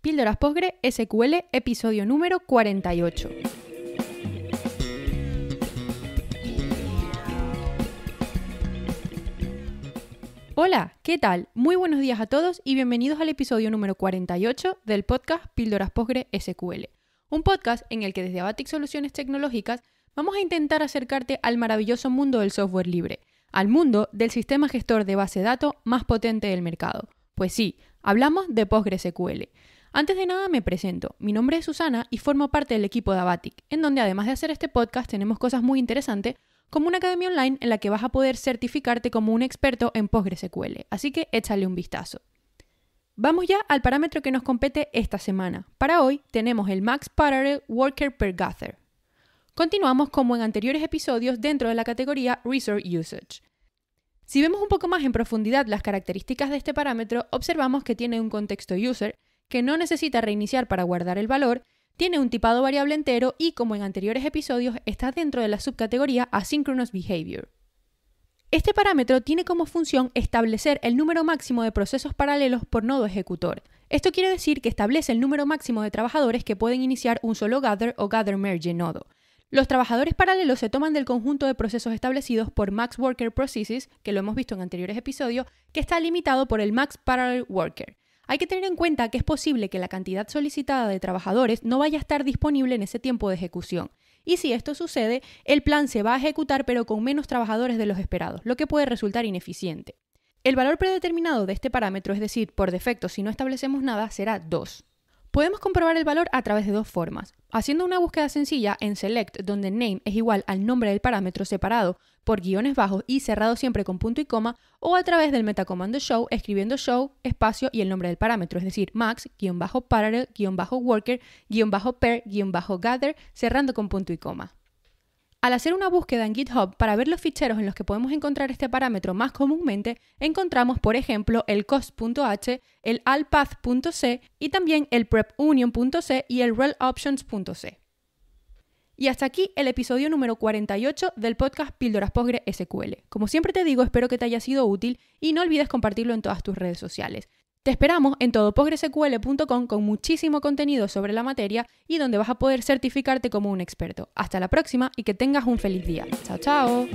Píldoras Postgre SQL, episodio número 48. Hola, ¿qué tal? Muy buenos días a todos y bienvenidos al episodio número 48 del podcast Píldoras PostgreSQL. un podcast en el que desde Abatic Soluciones Tecnológicas vamos a intentar acercarte al maravilloso mundo del software libre, al mundo del sistema gestor de base de datos más potente del mercado. Pues sí, hablamos de PostgreSQL. Antes de nada me presento. Mi nombre es Susana y formo parte del equipo de Abatic, en donde además de hacer este podcast tenemos cosas muy interesantes como una academia online en la que vas a poder certificarte como un experto en PostgreSQL, así que échale un vistazo. Vamos ya al parámetro que nos compete esta semana. Para hoy tenemos el Max Parallel Worker per Gather. Continuamos como en anteriores episodios dentro de la categoría Resource Usage. Si vemos un poco más en profundidad las características de este parámetro, observamos que tiene un contexto user que no necesita reiniciar para guardar el valor, tiene un tipado variable entero y, como en anteriores episodios, está dentro de la subcategoría Asynchronous Behavior. Este parámetro tiene como función establecer el número máximo de procesos paralelos por nodo ejecutor. Esto quiere decir que establece el número máximo de trabajadores que pueden iniciar un solo gather o gather merge nodo. Los trabajadores paralelos se toman del conjunto de procesos establecidos por Max Worker Processes, que lo hemos visto en anteriores episodios, que está limitado por el Max Parallel Worker. Hay que tener en cuenta que es posible que la cantidad solicitada de trabajadores no vaya a estar disponible en ese tiempo de ejecución. Y si esto sucede, el plan se va a ejecutar pero con menos trabajadores de los esperados, lo que puede resultar ineficiente. El valor predeterminado de este parámetro, es decir, por defecto si no establecemos nada, será 2. Podemos comprobar el valor a través de dos formas. Haciendo una búsqueda sencilla en select donde name es igual al nombre del parámetro separado por guiones bajos y cerrado siempre con punto y coma o a través del metacomando show escribiendo show, espacio y el nombre del parámetro, es decir, max-parallel-worker-pair-gather cerrando con punto y coma. Al hacer una búsqueda en GitHub para ver los ficheros en los que podemos encontrar este parámetro más comúnmente, encontramos, por ejemplo, el cost.h, el alpath.c y también el prepunion.c y el reloptions.c. Y hasta aquí el episodio número 48 del podcast Píldoras Postgre SQL. Como siempre te digo, espero que te haya sido útil y no olvides compartirlo en todas tus redes sociales. Te esperamos en todopogresql.com con muchísimo contenido sobre la materia y donde vas a poder certificarte como un experto. Hasta la próxima y que tengas un feliz día. Chao, chao.